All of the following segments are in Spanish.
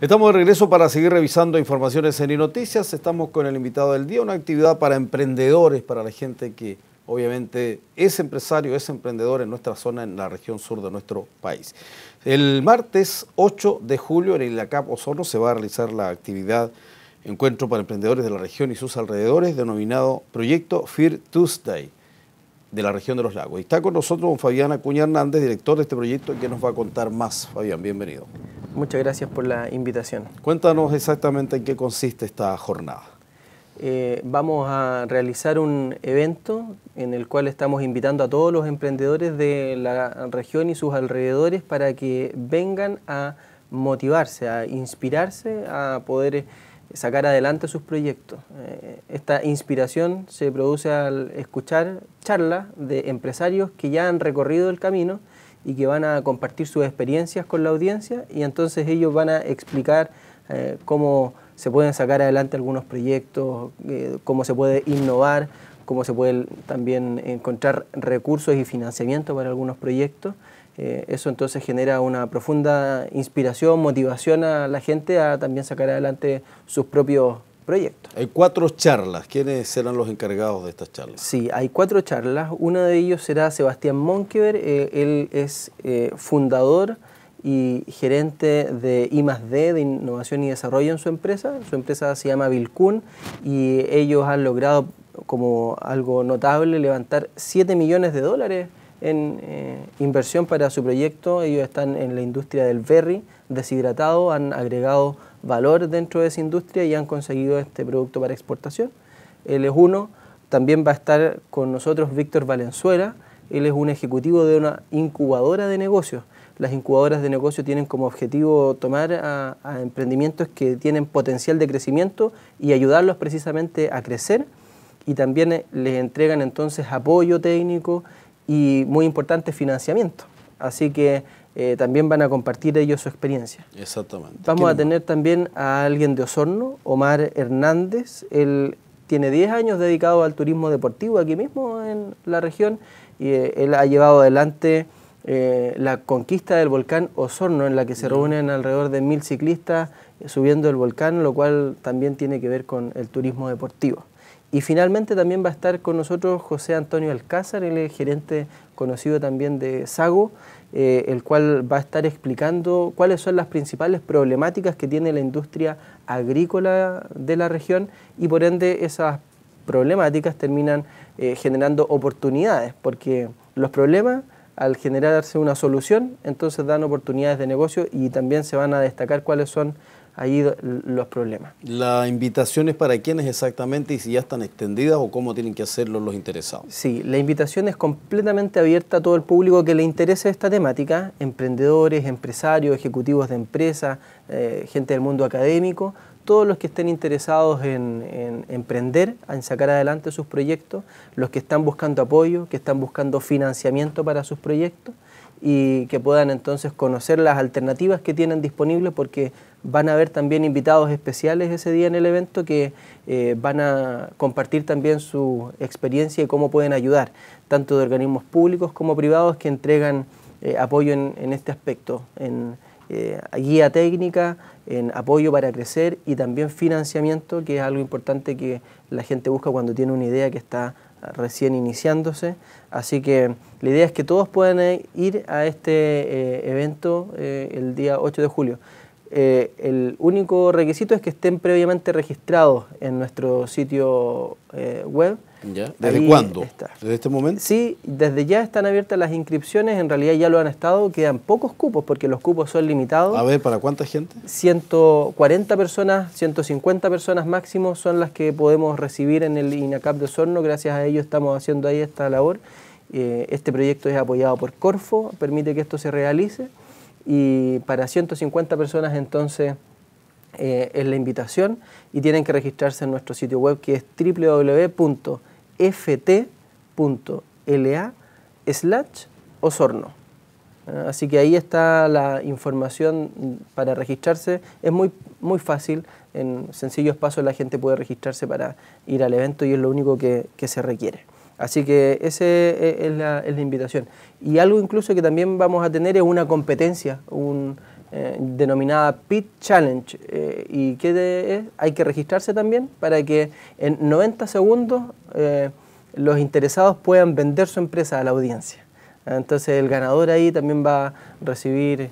Estamos de regreso para seguir revisando informaciones en Noticias. Estamos con el invitado del día, una actividad para emprendedores, para la gente que obviamente es empresario, es emprendedor en nuestra zona, en la región sur de nuestro país. El martes 8 de julio en el Ilacap Osorno se va a realizar la actividad Encuentro para Emprendedores de la región y sus alrededores, denominado Proyecto Fear Tuesday de la región de los lagos. Y está con nosotros don Fabián Acuña Hernández, director de este proyecto, que nos va a contar más. Fabián, bienvenido. Muchas gracias por la invitación. Cuéntanos exactamente en qué consiste esta jornada. Eh, vamos a realizar un evento en el cual estamos invitando a todos los emprendedores de la región y sus alrededores para que vengan a motivarse, a inspirarse, a poder eh, sacar adelante sus proyectos. Eh, esta inspiración se produce al escuchar charlas de empresarios que ya han recorrido el camino y que van a compartir sus experiencias con la audiencia y entonces ellos van a explicar eh, cómo se pueden sacar adelante algunos proyectos, eh, cómo se puede innovar, cómo se puede también encontrar recursos y financiamiento para algunos proyectos. Eh, eso entonces genera una profunda inspiración, motivación a la gente a también sacar adelante sus propios proyecto. Hay cuatro charlas. ¿Quiénes serán los encargados de estas charlas? Sí, hay cuatro charlas. Una de ellos será Sebastián Monkever. Eh, él es eh, fundador y gerente de I+D, de Innovación y Desarrollo en su empresa. Su empresa se llama Vilcun y ellos han logrado como algo notable levantar 7 millones de dólares en eh, inversión para su proyecto. Ellos están en la industria del berry deshidratado, han agregado valor dentro de esa industria y han conseguido este producto para exportación. Él es uno, también va a estar con nosotros Víctor Valenzuela, él es un ejecutivo de una incubadora de negocios. Las incubadoras de negocios tienen como objetivo tomar a, emprendimientos que tienen potencial de crecimiento y ayudarlos precisamente a crecer y también eh, les entregan entonces apoyo técnico y muy importante financiamiento. Así que eh, también van a compartir ellos su experiencia. Exactamente. Vamos a tener también a alguien de Osorno, Omar Hernández. Él tiene 10 años dedicado al turismo deportivo aquí mismo en la región y eh, él ha llevado adelante eh, la conquista del volcán Osorno, en la que se reúnen alrededor de mil ciclistas subiendo el volcán, lo cual también tiene que ver con el turismo deportivo. Y finalmente también va a estar con nosotros José Antonio Alcázar, el gerente conocido también de Sago, eh, el cual va a estar explicando cuáles son las principales problemáticas que tiene la industria agrícola de la región y por ende esas problemáticas terminan eh, generando oportunidades, porque los problemas al generarse una solución, entonces dan oportunidades de negocio y también se van a destacar cuáles son ahí los problemas. ¿La invitación es para quiénes exactamente y si ya están extendidas o cómo tienen que hacerlo los interesados? Sí, la invitación es completamente abierta a todo el público que le interese esta temática, emprendedores, empresarios, ejecutivos de empresas, eh, gente del mundo académico, todos los que estén interesados en, emprender, en sacar adelante sus proyectos, los que están buscando apoyo, que están buscando financiamiento para sus proyectos y que puedan entonces conocer las alternativas que tienen disponibles porque van a haber también invitados especiales ese día en el evento que eh, van a compartir también su experiencia y cómo pueden ayudar, tanto de organismos públicos como privados que entregan eh, apoyo en, este aspecto, en eh, guía técnica, en apoyo para crecer y también financiamiento, que es algo importante que la gente busca cuando tiene una idea que está recién iniciándose, así que la idea es que todos puedan eh, ir a este eh, evento eh, el día 8 de julio. el único requisito es que estén previamente registrados en nuestro sitio web ¿Desde cuándo? ¿Desde este momento? Sí, desde ya están abiertas las inscripciones, en realidad ya lo han estado, quedan pocos cupos porque los cupos son limitados. A ver, ¿para cuánta gente? 140 personas, 150 personas máximo son las que podemos recibir en el INACAP de Sorno, gracias a ello estamos haciendo ahí esta labor. Eh, este proyecto es apoyado por Corfo, permite que esto se realice y para 150 personas entonces eh, es la invitación y tienen que registrarse en nuestro sitio web que es www ft.la slash osorno. Ah, así que ahí está la información para registrarse. Es muy, muy fácil, en sencillos pasos la gente puede registrarse para ir al evento y es lo único que, se requiere. Así que esa e, es la, es la, invitación. Y algo incluso que también vamos a tener es una competencia, un, eh, denominada Pit Challenge. Eh, ¿Y qué es? Eh, hay que registrarse también para que en 90 segundos los interesados puedan vender su empresa a la audiencia. Entonces el ganador ahí también va a recibir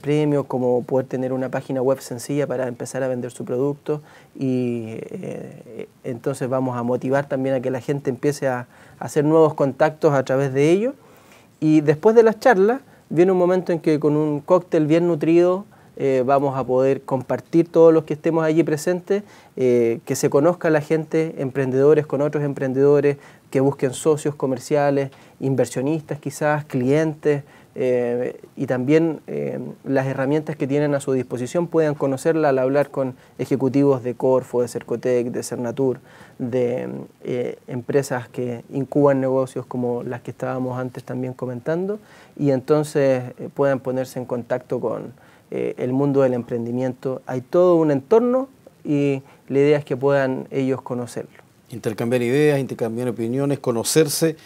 premios como poder tener una página web sencilla para empezar a vender su producto y entonces vamos a motivar también a que la gente empiece a hacer nuevos contactos a través de ello. Y después de las charlas, viene un momento en que con un cóctel bien nutrido eh, vamos a poder compartir todos los que estemos allí presentes, eh, que se conozca la gente, emprendedores con otros emprendedores, que busquen socios comerciales, inversionistas quizás, clientes, eh, y también eh, las herramientas que tienen a su disposición puedan conocerla al hablar con ejecutivos de Corfo, de Cercotec, de Cernatur, de eh, empresas que incuban negocios como las que estábamos antes también comentando y entonces puedan ponerse en contacto con el mundo del emprendimiento. Hay todo un entorno y la idea es que puedan ellos conocerlo intercambiar ideas, intercambiar opiniones, conocerse.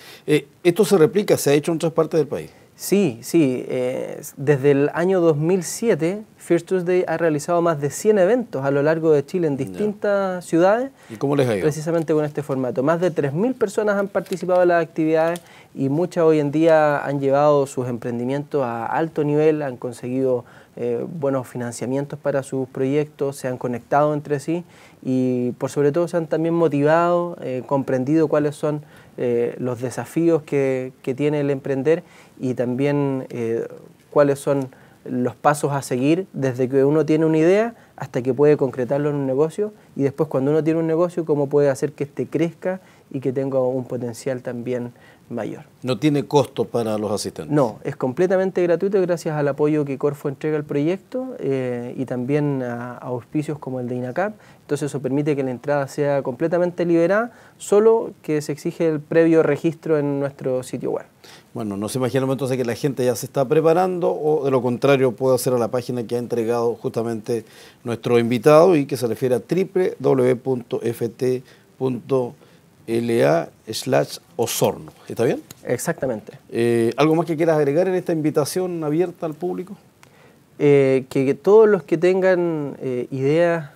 ¿Esto se replica, se ha hecho en otras partes del país? Sí, sí. Eh, desde el año 2007, First Tuesday ha realizado más de 100 eventos a lo largo de Chile en distintas ciudades. ¿Y cómo les ha ido? Precisamente con este formato. Más de 3.000 personas han participado en las actividades y muchas hoy en día han llevado sus emprendimientos a alto nivel, han conseguido eh, buenos financiamientos para sus proyectos, se han conectado entre sí y por sobre todo se han también motivado, eh, comprendido cuáles son eh, los desafíos que, que, tiene el emprender y también cuáles son los pasos a seguir desde que uno tiene una idea hasta que puede concretarlo en un negocio y después cuando uno tiene un negocio, cómo puede hacer que este crezca y que tenga un potencial también mayor. ¿No tiene costo para los asistentes? No, es completamente gratuito gracias al apoyo que Corfo entrega al proyecto eh, y también a, auspicios como el de INACAP. Entonces eso permite que la entrada sea completamente liberada, solo que se exige el previo registro en nuestro sitio web. Bueno, nos imaginamos entonces que la gente ya se está preparando o de lo contrario puede hacer a la página que ha entregado justamente nuestro invitado y que se refiere a www.ft.com LA slash Osorno. ¿Está bien? Exactamente. Eh, ¿Algo más que quieras agregar en esta invitación abierta al público? Eh, que, todos los que tengan eh, ideas,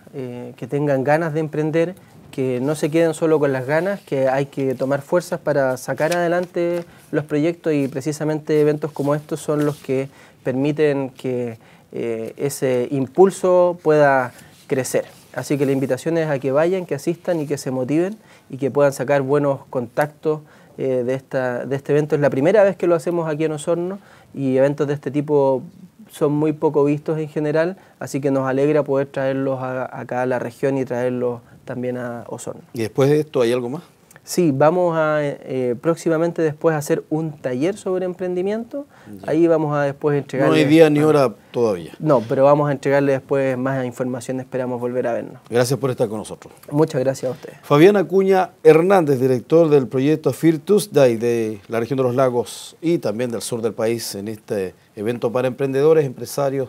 que tengan ganas de emprender, que no se queden solo con las ganas, que hay que tomar fuerzas para sacar adelante los proyectos y precisamente eventos como estos son los que permiten que ese impulso pueda crecer. Así que la invitación es a que vayan, que asistan y que se motiven y que puedan sacar buenos contactos eh, de, esta, de este evento. Es la primera vez que lo hacemos aquí en Osorno y eventos de este tipo son muy poco vistos en general, así que nos alegra poder traerlos acá a la región y traerlos también a Osorno. ¿Y después de esto hay algo más? Sí, vamos a eh, próximamente después hacer un taller sobre emprendimiento. Ahí vamos a después entregarle... No hay día ni ah. hora todavía. No, pero vamos a entregarle después más información. Esperamos volver a vernos. Gracias por estar con nosotros. Muchas gracias a ustedes. Fabián Acuña Hernández, director del proyecto Virtus de la región de los lagos y también del sur del país en este evento para emprendedores, empresarios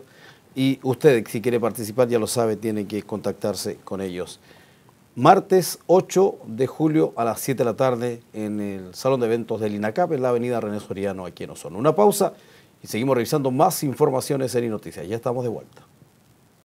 y usted, si quiere participar, ya lo sabe, tiene que contactarse con ellos martes 8 de julio a las 7 de la tarde en el Salón de Eventos del INACAP, en la avenida René Soriano, aquí en Ozono. Una pausa y seguimos revisando más informaciones en Inoticias. Ya estamos de vuelta.